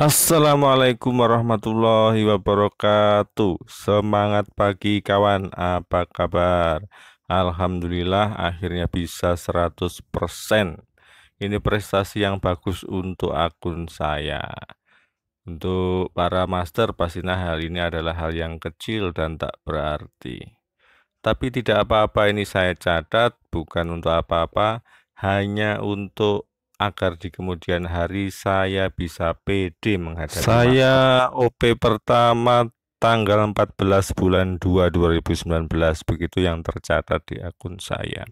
Assalamualaikum warahmatullahi wabarakatuh. Semangat pagi kawan, apa kabar? Alhamdulillah akhirnya bisa 100%. Ini prestasi yang bagus untuk akun saya. Untuk para master pastinya hal ini adalah hal yang kecil dan tak berarti. Tapi tidak apa-apa ini saya catat bukan untuk apa-apa, hanya untuk agar di kemudian hari saya bisa pede menghadapi Saya masa. OP pertama tanggal 14 bulan 2 2019 begitu yang tercatat di akun saya.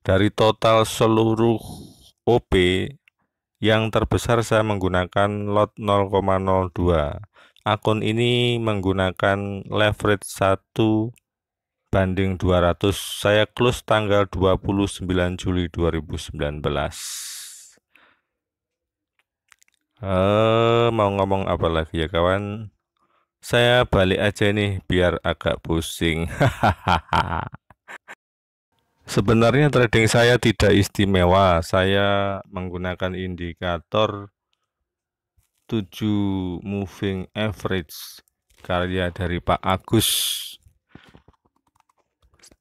Dari total seluruh OP yang terbesar saya menggunakan lot 0,02. Akun ini menggunakan leverage 1 banding 200. Saya close tanggal 29 Juli 2019. Uh, mau ngomong apa lagi ya kawan? Saya balik aja nih biar agak pusing. Sebenarnya trading saya tidak istimewa. Saya menggunakan indikator 7 moving average karya dari Pak Agus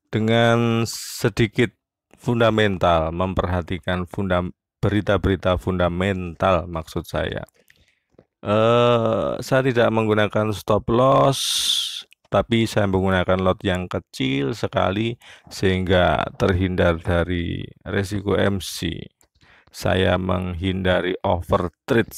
dengan sedikit fundamental memperhatikan fundamental berita-berita fundamental maksud saya. Uh, saya tidak menggunakan stop loss, tapi saya menggunakan lot yang kecil sekali sehingga terhindar dari resiko MC. Saya menghindari over trade.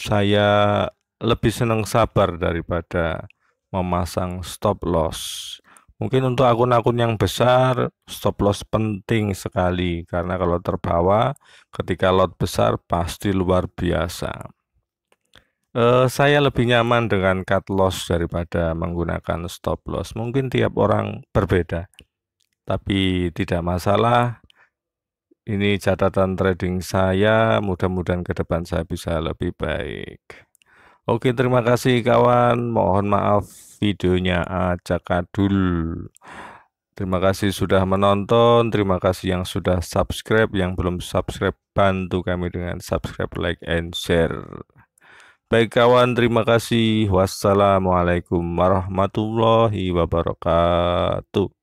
Saya lebih senang sabar daripada memasang stop loss. Mungkin untuk akun-akun yang besar stop loss penting sekali karena kalau terbawa ketika lot besar pasti luar biasa. Eh, saya lebih nyaman dengan cut loss daripada menggunakan stop loss. Mungkin tiap orang berbeda. Tapi tidak masalah. Ini catatan trading saya, mudah-mudahan ke depan saya bisa lebih baik. Oke, terima kasih kawan. Mohon maaf videonya Aca Kadul. Terima kasih sudah menonton, terima kasih yang sudah subscribe, yang belum subscribe bantu kami dengan subscribe, like, and share. Baik kawan, terima kasih. Wassalamualaikum warahmatullahi wabarakatuh.